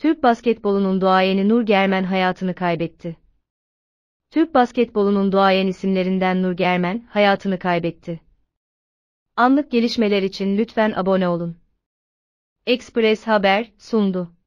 Türk basketbolunun duayeni Nur Germen hayatını kaybetti. Türk basketbolunun duayen isimlerinden Nur Germen hayatını kaybetti. Anlık gelişmeler için lütfen abone olun. Express Haber sundu.